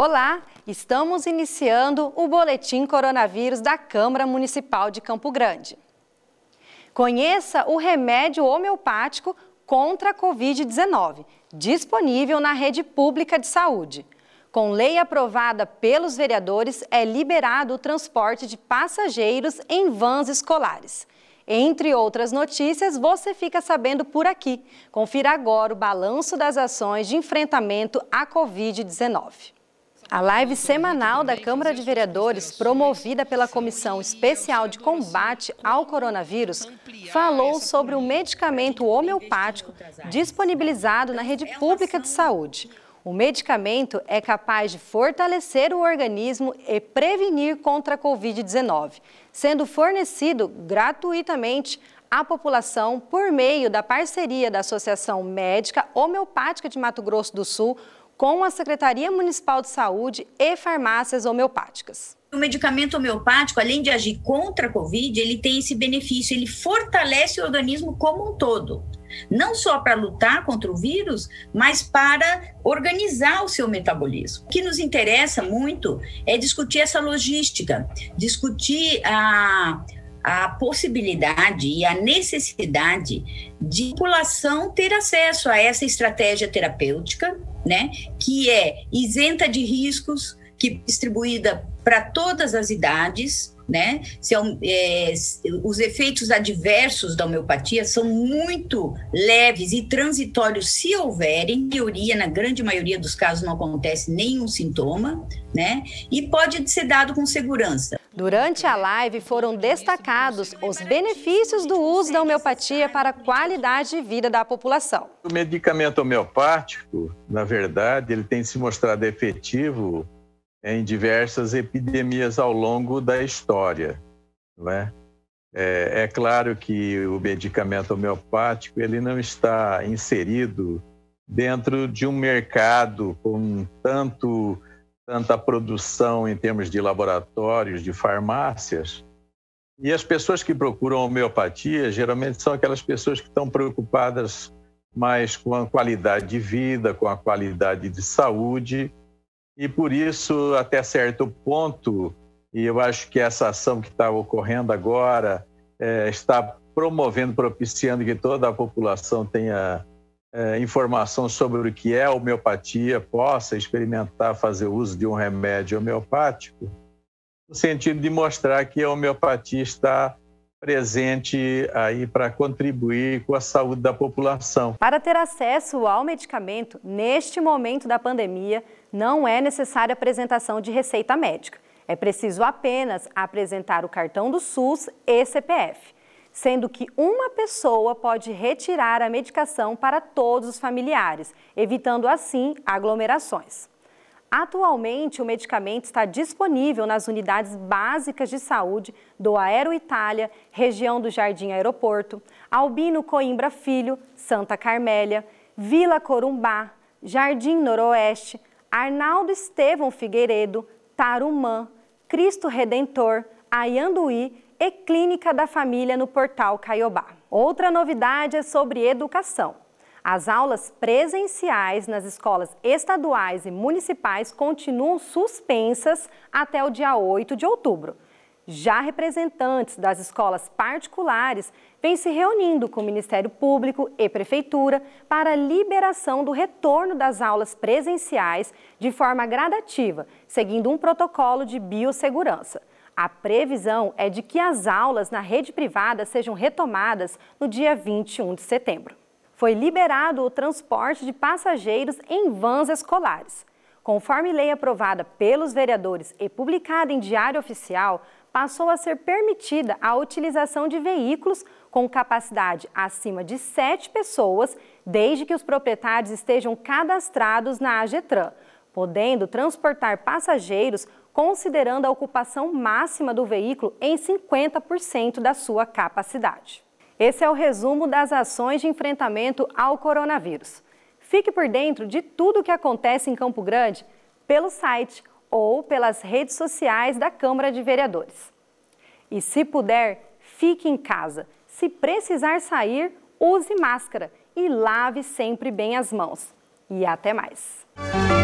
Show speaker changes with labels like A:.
A: Olá, estamos iniciando o Boletim Coronavírus da Câmara Municipal de Campo Grande. Conheça o remédio homeopático contra a Covid-19, disponível na rede pública de saúde. Com lei aprovada pelos vereadores, é liberado o transporte de passageiros em vans escolares. Entre outras notícias, você fica sabendo por aqui. Confira agora o balanço das ações de enfrentamento à Covid-19. A live semanal da Câmara de Vereadores, promovida pela Comissão Especial de Combate ao Coronavírus, falou sobre o medicamento homeopático disponibilizado na rede pública de saúde. O medicamento é capaz de fortalecer o organismo e prevenir contra a Covid-19, sendo fornecido gratuitamente à população por meio da parceria da Associação Médica Homeopática de Mato Grosso do Sul com a Secretaria Municipal de
B: Saúde e farmácias homeopáticas. O medicamento homeopático, além de agir contra a Covid, ele tem esse benefício, ele fortalece o organismo como um todo. Não só para lutar contra o vírus, mas para organizar o seu metabolismo. O que nos interessa muito é discutir essa logística, discutir a, a possibilidade e a necessidade de a população ter acesso a essa estratégia terapêutica, né, que é isenta de riscos, que é distribuída para todas as idades, né? Se, é, os efeitos adversos da homeopatia são muito leves e transitórios, se houverem, em teoria, na grande maioria dos casos não acontece nenhum sintoma, né? E pode ser dado com segurança. Durante a live foram
A: destacados os benefícios do uso da homeopatia para a qualidade de vida da população.
C: O medicamento homeopático, na verdade, ele tem se mostrado efetivo em diversas epidemias ao longo da história, né? é? É, é, claro que o medicamento homeopático ele não está inserido dentro de um mercado com tanto tanta produção em termos de laboratórios, de farmácias. E as pessoas que procuram homeopatia geralmente são aquelas pessoas que estão preocupadas mais com a qualidade de vida, com a qualidade de saúde. E por isso, até certo ponto, e eu acho que essa ação que está ocorrendo agora é, está promovendo, propiciando que toda a população tenha é, informação sobre o que é homeopatia possa experimentar fazer uso de um remédio homeopático, no sentido de mostrar que a homeopatia está presente aí para contribuir com a saúde da população.
A: Para ter acesso ao medicamento neste momento da pandemia, não é necessária apresentação de receita médica. É preciso apenas apresentar o cartão do SUS e CPF sendo que uma pessoa pode retirar a medicação para todos os familiares, evitando assim aglomerações. Atualmente, o medicamento está disponível nas unidades básicas de saúde do Aero Itália, região do Jardim Aeroporto, Albino Coimbra Filho, Santa Carmélia, Vila Corumbá, Jardim Noroeste, Arnaldo Estevão Figueiredo, Tarumã, Cristo Redentor, Ayanduí e Clínica da Família no portal Caiobá. Outra novidade é sobre educação. As aulas presenciais nas escolas estaduais e municipais continuam suspensas até o dia 8 de outubro. Já representantes das escolas particulares vêm se reunindo com o Ministério Público e Prefeitura para a liberação do retorno das aulas presenciais de forma gradativa, seguindo um protocolo de biossegurança. A previsão é de que as aulas na rede privada sejam retomadas no dia 21 de setembro. Foi liberado o transporte de passageiros em vans escolares. Conforme lei aprovada pelos vereadores e publicada em Diário Oficial, passou a ser permitida a utilização de veículos com capacidade acima de sete pessoas, desde que os proprietários estejam cadastrados na AGETRAN, podendo transportar passageiros considerando a ocupação máxima do veículo em 50% da sua capacidade. Esse é o resumo das ações de enfrentamento ao coronavírus. Fique por dentro de tudo o que acontece em Campo Grande pelo site ou pelas redes sociais da Câmara de Vereadores. E se puder, fique em casa. Se precisar sair, use máscara e lave sempre bem as mãos. E até mais!